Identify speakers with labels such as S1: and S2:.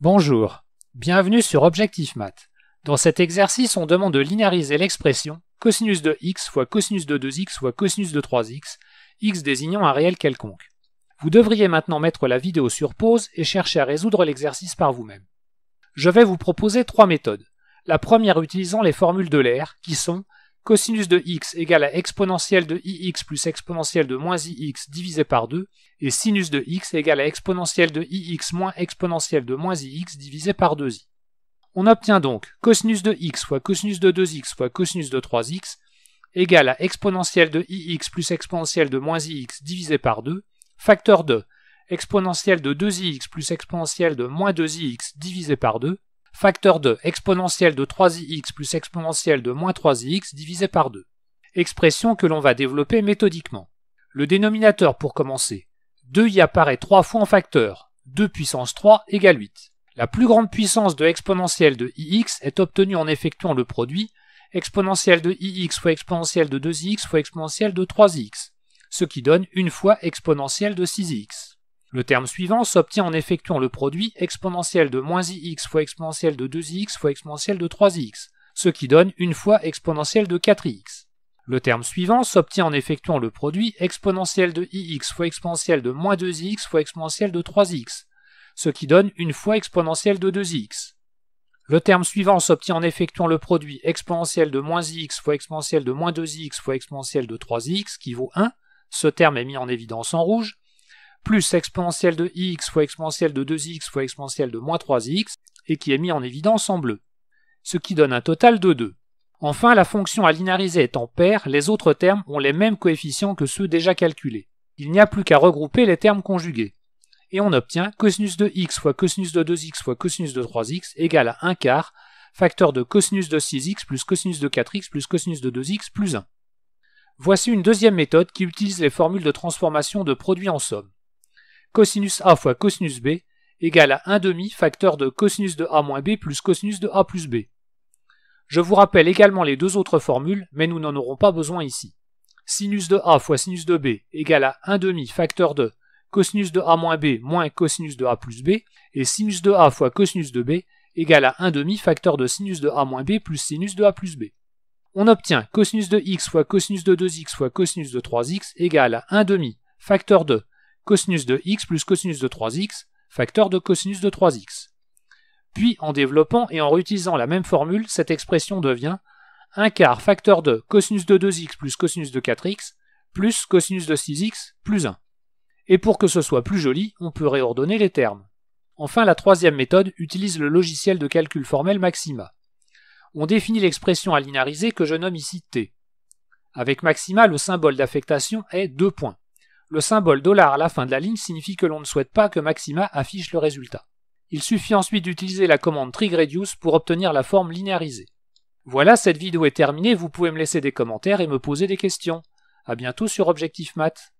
S1: Bonjour, bienvenue sur Objectif Math. Dans cet exercice, on demande de linéariser l'expression cosinus de x fois cosinus de 2x fois cosinus de 3x, x désignant un réel quelconque. Vous devriez maintenant mettre la vidéo sur pause et chercher à résoudre l'exercice par vous-même. Je vais vous proposer trois méthodes. La première utilisant les formules de l'air, qui sont cosinus de x égale à exponentielle de ix plus exponentielle de moins ix divisé par 2, et sinus de x égale à exponentielle de ix moins exponentielle de moins ix divisé par 2i. On obtient donc cosinus de x fois cosinus de 2x fois cosinus de 3x égale à exponentielle de ix plus exponentielle de moins ix divisé par 2, facteur 2, exponentielle de 2ix plus exponentielle de moins 2ix divisé par 2, Facteur 2, exponentielle de 3 x plus exponentielle de moins 3 x divisé par 2. Expression que l'on va développer méthodiquement. Le dénominateur pour commencer. 2 y apparaît trois fois en facteur. 2 puissance 3 égale 8. La plus grande puissance de exponentielle de ix est obtenue en effectuant le produit exponentielle de ix fois exponentielle de 2x fois exponentielle de 3x, ce qui donne une fois exponentielle de 6x. Le terme suivant s'obtient en effectuant le produit exponentiel de moins ix fois exponentiel de 2 x fois exponentielle de 3 x ce qui donne une fois exponentielle de 4 x Le terme suivant s'obtient en effectuant le produit exponentiel de ix fois exponentiel de moins 2 x fois exponentielle de 3 x ce qui donne une fois exponentielle de 2x. Le terme suivant s'obtient en effectuant le produit exponentiel de moins x fois exponentiel de moins 2x fois exponentielle de 3x qui vaut 1. Ce terme est mis en évidence en rouge plus exponentielle de x fois exponentielle de 2x fois exponentielle de moins 3x, et qui est mis en évidence en bleu, ce qui donne un total de 2. Enfin, la fonction à linéariser en paire, les autres termes ont les mêmes coefficients que ceux déjà calculés. Il n'y a plus qu'à regrouper les termes conjugués. Et on obtient cosinus de x fois cosinus de 2x fois cosinus de 3x égale à 1 quart, facteur de cosinus de 6x plus cosinus de 4x plus cosinus de 2x plus 1. Voici une deuxième méthode qui utilise les formules de transformation de produits en somme cosinus a fois cosinus b égale à 1 demi facteur de cosinus de a moins b plus cosinus de a plus b. Je vous rappelle également les deux autres formules, mais nous n'en aurons pas besoin ici. Sinus de a fois sinus de b égale à 1 demi facteur de cosinus de a moins b moins cosinus de a plus b, et sinus de a fois cosinus de b égale à 1 demi facteur de sinus de a moins b plus sinus de a plus b. On obtient cosinus de x fois cosinus de 2x fois cosinus de 3x égale à 1 demi facteur de cosinus de x plus cosinus de 3x, facteur de cosinus de 3x. Puis, en développant et en réutilisant la même formule, cette expression devient 1 quart facteur de cosinus de 2x plus cosinus de 4x plus cosinus de 6x plus 1. Et pour que ce soit plus joli, on peut réordonner les termes. Enfin, la troisième méthode utilise le logiciel de calcul formel Maxima. On définit l'expression à que je nomme ici t. Avec Maxima, le symbole d'affectation est 2 points le symbole dollar à la fin de la ligne signifie que l'on ne souhaite pas que Maxima affiche le résultat. Il suffit ensuite d'utiliser la commande trigReduce pour obtenir la forme linéarisée. Voilà, cette vidéo est terminée, vous pouvez me laisser des commentaires et me poser des questions. A bientôt sur Objectif Math.